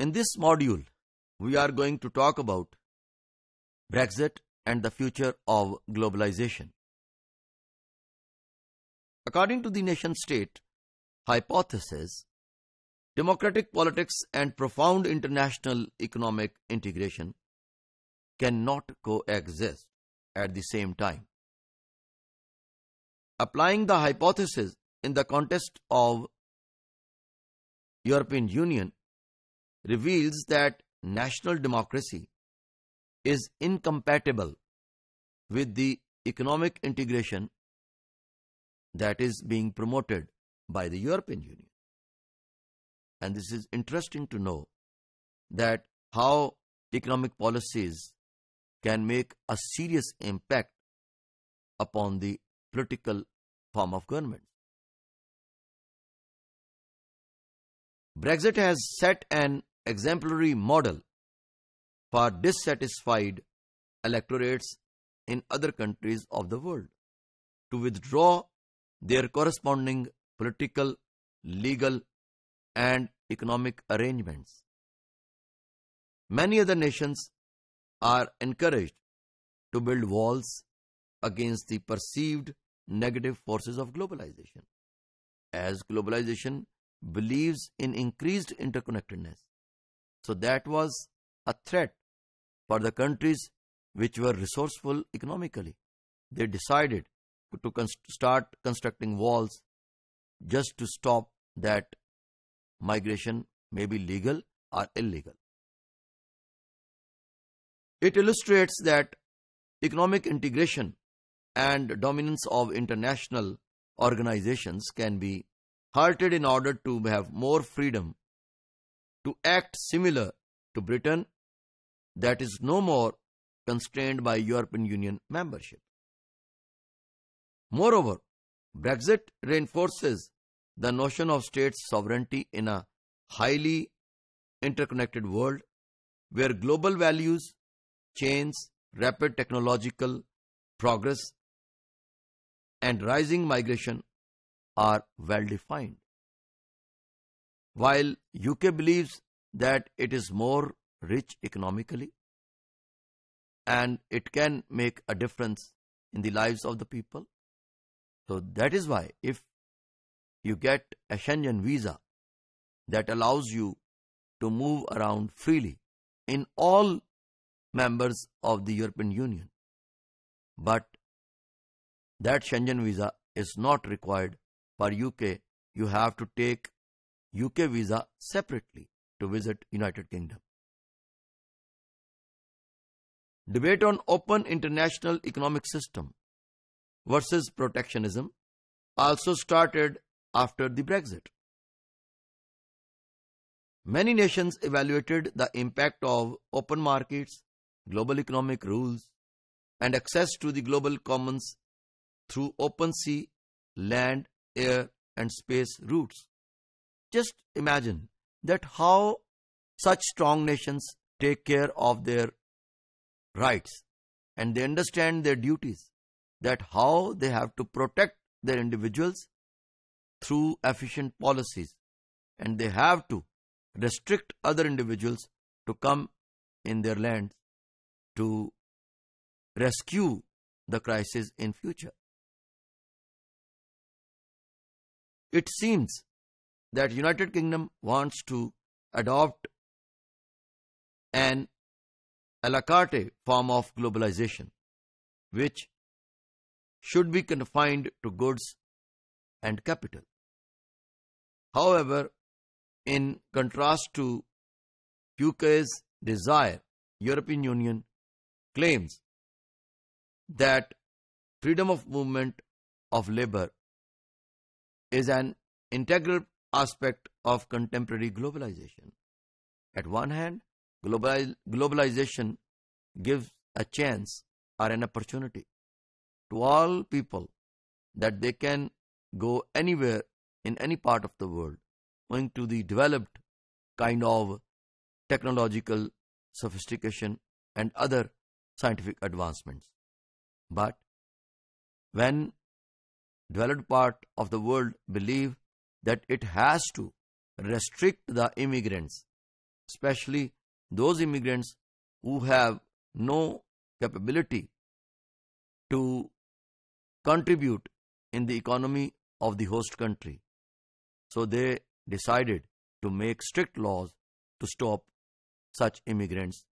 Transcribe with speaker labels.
Speaker 1: In this module, we are going to talk about Brexit and the future of globalization. According to the nation state hypothesis, democratic politics and profound international economic integration cannot coexist at the same time. Applying the hypothesis in the context of European Union reveals that national democracy is incompatible with the economic integration that is being promoted by the European Union. And this is interesting to know that how economic policies can make a serious impact upon the political form of government. Brexit has set an exemplary model for dissatisfied electorates in other countries of the world to withdraw their corresponding political, legal, and economic arrangements. Many other nations are encouraged to build walls against the perceived negative forces of globalization. As globalization believes in increased interconnectedness, so that was a threat for the countries which were resourceful economically. They decided to const start constructing walls just to stop that migration may be legal or illegal. It illustrates that economic integration and dominance of international organizations can be halted in order to have more freedom to act similar to Britain that is no more constrained by European Union membership. Moreover, Brexit reinforces the notion of state sovereignty in a highly interconnected world where global values, chains, rapid technological progress, and rising migration are well defined. While UK believes that it is more rich economically and it can make a difference in the lives of the people. So that is why if you get a Schengen visa that allows you to move around freely in all members of the European Union. But that Schengen visa is not required for UK. You have to take UK visa separately to visit United Kingdom. Debate on open international economic system versus protectionism also started after the Brexit. Many nations evaluated the impact of open markets, global economic rules, and access to the global commons through open sea, land, air, and space routes. Just imagine that how such strong nations take care of their rights and they understand their duties, that how they have to protect their individuals through efficient policies and they have to restrict other individuals to come in their lands to rescue the crisis in future. It seems that United Kingdom wants to adopt an a la carte form of globalization, which should be confined to goods and capital. However, in contrast to UK's desire, European Union claims that freedom of movement of labor is an integral aspect of contemporary globalization. At one hand, global, globalization gives a chance or an opportunity to all people that they can go anywhere in any part of the world owing to the developed kind of technological sophistication and other scientific advancements. But when developed part of the world believe that it has to restrict the immigrants, especially those immigrants who have no capability to contribute in the economy of the host country. So they decided to make strict laws to stop such immigrants